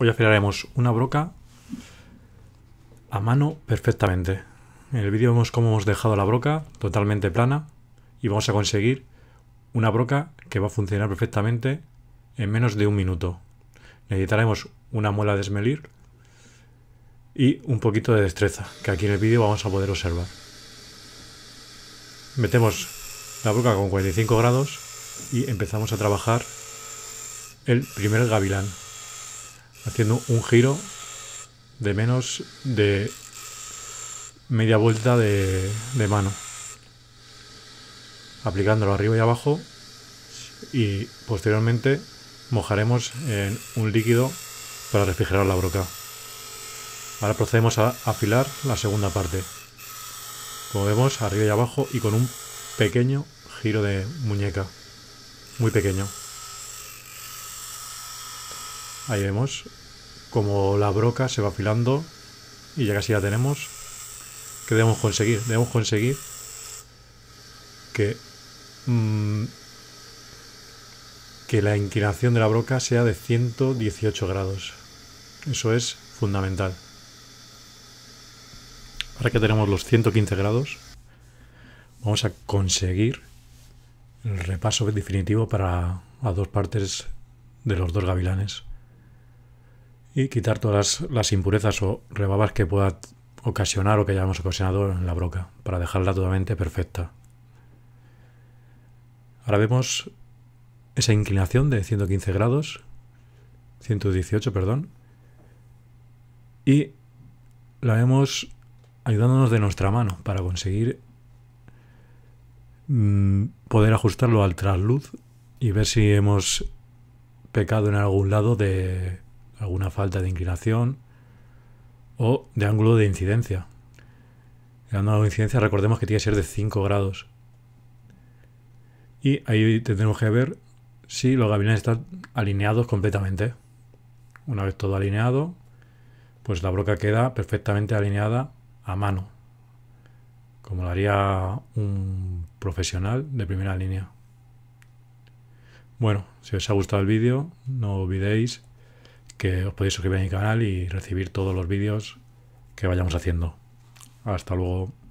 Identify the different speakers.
Speaker 1: Hoy afilaremos una broca a mano perfectamente. En el vídeo vemos cómo hemos dejado la broca totalmente plana y vamos a conseguir una broca que va a funcionar perfectamente en menos de un minuto. Necesitaremos una muela de esmelir y un poquito de destreza, que aquí en el vídeo vamos a poder observar. Metemos la broca con 45 grados y empezamos a trabajar el primer gavilán haciendo un giro de menos de media vuelta de, mano. Aplicándolo arriba y abajo y posteriormente mojaremos en un líquido para refrigerar la broca. Ahora procedemos a afilar la segunda parte. Como vemos, arriba y abajo y con un pequeño giro de muñeca. Muy pequeño. Ahí vemos como la broca se va afilando y ya casi la tenemos. ¿Qué debemos conseguir? Debemos conseguir que, mm, que la inclinación de la broca sea de 118 grados. Eso es fundamental. Ahora que tenemos los 115 grados, vamos a conseguir el repaso definitivo para las dos partes de los dos gavilanes y quitar todas las, impurezas o rebabas que pueda ocasionar o que hayamos ocasionado en la broca, para dejarla totalmente perfecta. Ahora vemos esa inclinación de 115 grados, 118, perdón, y la vemos ayudándonos de nuestra mano para conseguir mm, poder ajustarlo al trasluz y ver si hemos pecado en algún lado de alguna falta de inclinación o de ángulo de incidencia. El ángulo de incidencia recordemos que tiene que ser de 5 grados. Y ahí tenemos que ver si los gabinetes están alineados completamente. Una vez todo alineado, pues la broca queda perfectamente alineada a mano, como lo haría un profesional de primera línea. Bueno, si os ha gustado el vídeo, no olvidéis que os podéis suscribir a mi canal y recibir todos los vídeos que vayamos haciendo. Hasta luego.